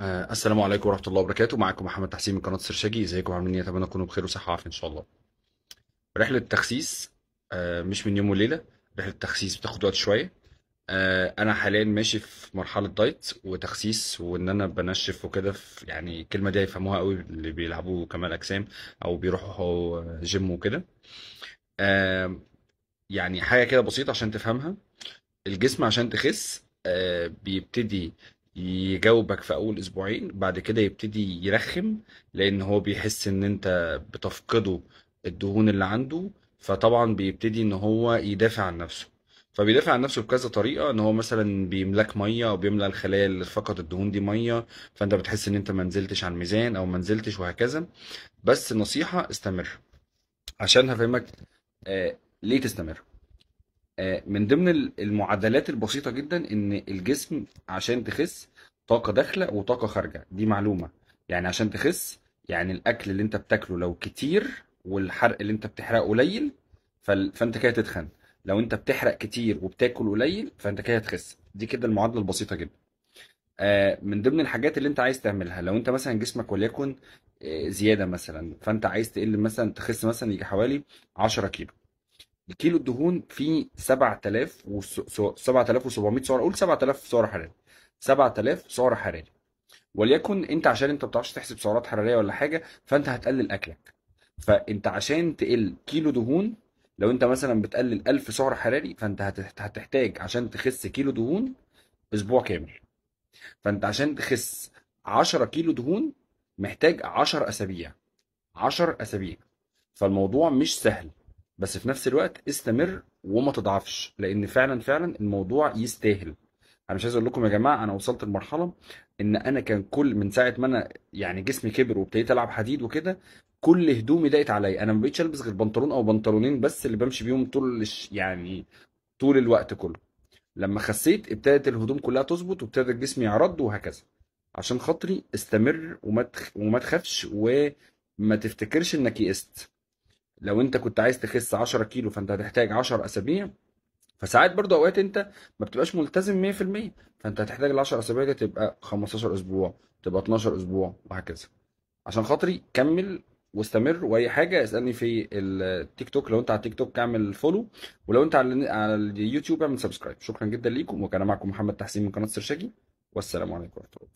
آه، السلام عليكم ورحمه الله وبركاته معاكم محمد تحسين من قناه سرشاجي ازيكم عاملين ايه اتمنى تكونوا بخير وصحه وعافيه ان شاء الله رحله التخسيس آه، مش من يوم وليله رحله التخسيس بتاخد وقت شويه آه، انا حاليا ماشي في مرحله دايت وتخسيس وان انا بنشف وكده يعني الكلمه دي هيفهموها قوي اللي بيلعبوا كمال اجسام او بيروحوا جيم وكده يعني حاجه كده بسيطه عشان تفهمها الجسم عشان تخس بيبتدي يجاوبك في اول اسبوعين بعد كده يبتدي يرخم لان هو بيحس ان انت بتفقده الدهون اللي عنده فطبعا بيبتدي ان هو يدافع عن نفسه فبيدافع عن نفسه بكذا طريقه ان هو مثلا بيملاك ميه او بيملى الخلايا اللي فقدت الدهون دي ميه فانت بتحس ان انت ما نزلتش على الميزان او ما نزلتش وهكذا بس النصيحه استمر عشان هفهمك آه ليه تستمر آه، من ضمن المعادلات البسيطه جدا ان الجسم عشان تخس طاقه داخله وطاقه خارجه دي معلومه يعني عشان تخس يعني الاكل اللي انت بتاكله لو كتير والحرق اللي انت بتحرقه قليل فانت كده تتخن لو انت بتحرق كتير وبتاكل قليل فانت كده هتخس دي كده المعادله البسيطه جدا آه، من ضمن الحاجات اللي انت عايز تعملها لو انت مثلا جسمك وليكن آه، زياده مثلا فانت عايز تقل مثلا تخس مثلا يجي حوالي 10 كيلو الكيلو الدهون فيه 7000 و 7700 سعر اقول 7000 سعر حراري 7000 سعر حراري وليكن انت عشان انت ما بتعرفش تحسب سعرات حراريه ولا حاجه فانت هتقلل اكلك فانت عشان تقل كيلو دهون لو انت مثلا بتقلل 1000 سعر حراري فانت هتحتاج عشان تخس كيلو دهون اسبوع كامل فانت عشان تخس 10 كيلو دهون محتاج 10 اسابيع 10 اسابيع فالموضوع مش سهل بس في نفس الوقت استمر وما تضعفش لان فعلا فعلا الموضوع يستاهل انا مش عايز اقول لكم يا جماعه انا وصلت لمرحله ان انا كان كل من ساعه ما انا يعني جسمي كبر وابتديت العب حديد وكده كل هدومي ضاقت عليا انا ما بقتش البس غير بنطلون او بنطلونين بس اللي بمشي بيهم طول يعني طول الوقت كله لما خسيت ابتدت الهدوم كلها تظبط وابتدى الجسم يعرض وهكذا عشان خاطري استمر وما تخ... وما تخافش وما تفتكرش انك يئست لو انت كنت عايز تخس 10 كيلو فانت هتحتاج 10 اسابيع فساعات برضو اوقات انت ما بتبقاش ملتزم 100% فانت هتحتاج ال 10 اسابيع دي تبقى 15 اسبوع تبقى 12 اسبوع وهكذا عشان خاطري كمل واستمر واي حاجه اسالني في التيك توك لو انت على التيك توك اعمل فولو ولو انت على على اليوتيوب اعمل سبسكرايب شكرا جدا ليكم وكان معكم محمد تحسين من قناه سرشاكي والسلام عليكم ورحمه الله